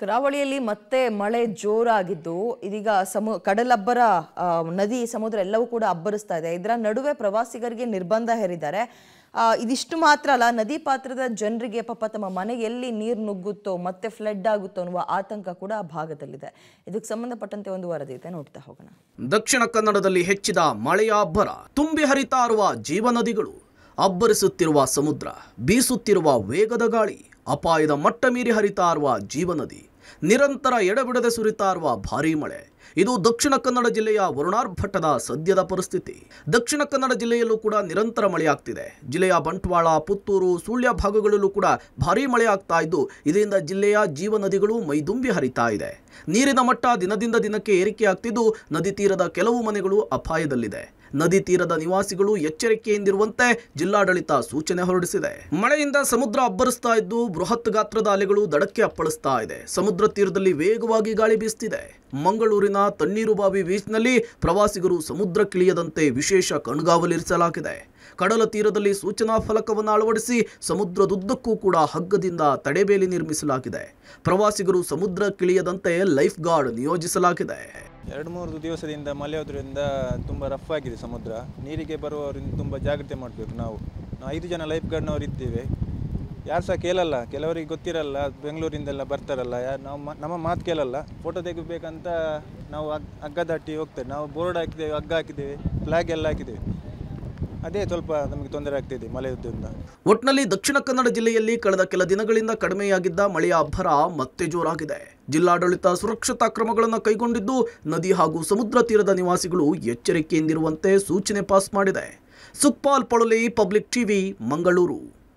ಕರಾವಳಿಯಲ್ಲಿ ಮತ್ತೆ ಮಳೆ ಜೋರಾಗಿದ್ದು ಇದೀಗ ಸಮು ಕಡಲಬ್ಬರ ನದಿ ಸಮುದ್ರ ಎಲ್ಲವೂ ಕೂಡ ಅಬ್ಬರಿಸ್ತಾ ಇದೆ ಇದರ ನಡುವೆ ಪ್ರವಾಸಿಗರಿಗೆ ನಿರ್ಬಂಧ ಹೇರಿದ್ದಾರೆ ಇದಿಷ್ಟು ಮಾತ್ರ ಅಲ್ಲ ನದಿ ಪಾತ್ರದ ಜನರಿಗೆ ಪಾಪ ತಮ್ಮ ಮನೆಯಲ್ಲಿ ಎಲ್ಲಿ ನೀರು ನುಗ್ಗುತ್ತೋ ಮತ್ತೆ ಫ್ಲಡ್ ಆಗುತ್ತೋ ಅನ್ನುವ ಆತಂಕ ಕೂಡ ಆ ಭಾಗದಲ್ಲಿದೆ ಇದಕ್ಕೆ ಸಂಬಂಧಪಟ್ಟಂತೆ ಒಂದು ವರದಿ ಇದೆ ನೋಡ್ತಾ ಹೋಗೋಣ ದಕ್ಷಿಣ ಕನ್ನಡದಲ್ಲಿ ಹೆಚ್ಚಿದ ಮಳೆಯ ಅಬ್ಬರ ತುಂಬಿ ಹರಿತಾ ಇರುವ ಜೀವನದಿಗಳು ಅಬ್ಬರಿಸುತ್ತಿರುವ ಸಮುದ್ರ ಬೀಸುತ್ತಿರುವ ವೇಗದ ಗಾಳಿ ಅಪಾಯದ ಮಟ್ಟ ಮೀರಿ ಹರಿತಾ ಇರುವ ಜೀವನದಿ ನಿರಂತರ ಎಡಬಿಡದೆ ಸುರಿತಾ ಇರುವ ಭಾರೀ ಮಳೆ ಇದು ದಕ್ಷಿಣ ಕನ್ನಡ ಜಿಲ್ಲೆಯ ವರುಣಾರ್ಭಟದ ಸದ್ಯದ ಪರಿಸ್ಥಿತಿ ದಕ್ಷಿಣ ಕನ್ನಡ ಜಿಲ್ಲೆಯಲ್ಲೂ ಕೂಡ ನಿರಂತರ ಮಳೆಯಾಗ್ತಿದೆ ಜಿಲ್ಲೆಯ ಬಂಟ್ವಾಳ ಪುತ್ತೂರು ಸುಳ್ಯ ಭಾಗಗಳಲ್ಲೂ ಕೂಡ ಭಾರೀ ಮಳೆ ಆಗ್ತಾ ಇದ್ದು ಇದರಿಂದ ಜಿಲ್ಲೆಯ ಜೀವ ನದಿಗಳು ಮೈದುಂಬಿ ಹರಿತಾ ಇದೆ ನೀರಿನ ಮಟ್ಟ ದಿನದಿಂದ ದಿನಕ್ಕೆ ಏರಿಕೆಯಾಗ್ತಿದ್ದು ನದಿ ತೀರದ ಕೆಲವು ಮನೆಗಳು ಅಪಾಯದಲ್ಲಿದೆ ನದಿ ತೀರದ ನಿವಾಸಿಗಳು ಎಚ್ಚರಿಕೆಯಿಂದಿರುವಂತೆ ಜಿಲ್ಲಾಡಳಿತ ಸೂಚನೆ ಹೊರಡಿಸಿದೆ ಮಳೆಯಿಂದ ಸಮುದ್ರ ಅಬ್ಬರಿಸ್ತಾ ಇದ್ದು ಬೃಹತ್ ಗಾತ್ರದ ಅಲೆಗಳು ದಡಕ್ಕೆ ಅಪ್ಪಳಿಸ್ತಾ ಇದೆ ಸಮುದ್ರ ತೀರದಲ್ಲಿ ವೇಗವಾಗಿ ಗಾಳಿ ಬೀಸುತ್ತಿದೆ ಮಂಗಳೂರಿನ ತಣ್ಣೀರುಬಾವಿ ಬೀಚ್ನಲ್ಲಿ ಪ್ರವಾಸಿಗರು ಸಮುದ್ರಕ್ಕಿಳಿಯದಂತೆ ವಿಶೇಷ ಕಣ್ಗಾವಲಿರಿಸಲಾಗಿದೆ ಕಡಲ ತೀರದಲ್ಲಿ ಸೂಚನಾ ಫಲಕವನ್ನು ಅಳವಡಿಸಿ ಸಮುದ್ರದುದ್ದಕ್ಕೂ ಕೂಡ ಹಗ್ಗದಿಂದ ತಡೆಬೇಲಿ ನಿರ್ಮಿಸಲಾಗಿದೆ ಪ್ರವಾಸಿಗರು ಸಮುದ್ರಕ್ಕಿಳಿಯದಂತೆ ಲೈಫ್ ಗಾರ್ಡ್ ನಿಯೋಜಿಸಲಾಗಿದೆ ಎರಡು ಮೂರು ದಿವಸದಿಂದ ಮಲೆಯೋದ್ರಿಂದ ತುಂಬ ರಫ್ ಆಗಿದೆ ಸಮುದ್ರ ನೀರಿಗೆ ಬರುವವರಿಂದ ತುಂಬ ಜಾಗ್ರತೆ ಮಾಡಬೇಕು ನಾವು ನಾವು ಐದು ಜನ ಲೈಫ್ ಗಾರ್ಡ್ನವರು ಇದ್ದೇವೆ ಯಾರು ಸಹ ಕೇಳಲ್ಲ ಕೆಲವರಿಗೆ ಗೊತ್ತಿರಲ್ಲ ಬೆಂಗಳೂರಿಂದೆಲ್ಲ ಬರ್ತಾರಲ್ಲ ಯಾರು ನಾವು ನಮ್ಮ ಮಾತು ಕೇಳಲ್ಲ ಫೋಟೋ ತೆಗಿಬೇಕಂತ ನಾವು ದಾಟಿ ಹೋಗ್ತೇವೆ ನಾವು ಬೋರ್ಡ್ ಹಾಕಿದ್ದೇವೆ ಹಗ್ಗ ಹಾಕಿದ್ದೇವೆ ಫ್ಲ್ಯಾಗ್ ಎಲ್ಲ ಹಾಕಿದ್ದೇವೆ ಅದೇ ಸ್ವಲ್ಪ ನಮಗೆ ತೊಂದರೆ ಆಗ್ತಿದೆ ಮಳೆಯಿಂದ ಒಟ್ನಲ್ಲಿ ದಕ್ಷಿಣ ಕನ್ನಡ ಜಿಲ್ಲೆಯಲ್ಲಿ ಕಳೆದ ಕೆಲ ದಿನಗಳಿಂದ ಕಡಿಮೆಯಾಗಿದ್ದ ಮಳೆಯ ಅಬ್ಬರ ಮತ್ತೆ ಜೋರಾಗಿದೆ ಜಿಲ್ಲಾಡಳಿತ ಸುರಕ್ಷತಾ ಕ್ರಮಗಳನ್ನು ಕೈಗೊಂಡಿದ್ದು ನದಿ ಹಾಗೂ ಸಮುದ್ರ ತೀರದ ನಿವಾಸಿಗಳು ಎಚ್ಚರಿಕೆಯಿಂದಿರುವಂತೆ ಸೂಚನೆ ಪಾಸ್ ಮಾಡಿದೆ ಸುಖ್ಪಾಲ್ ಪೊಳಲಿ ಪಬ್ಲಿಕ್ ಟಿವಿ ಮಂಗಳೂರು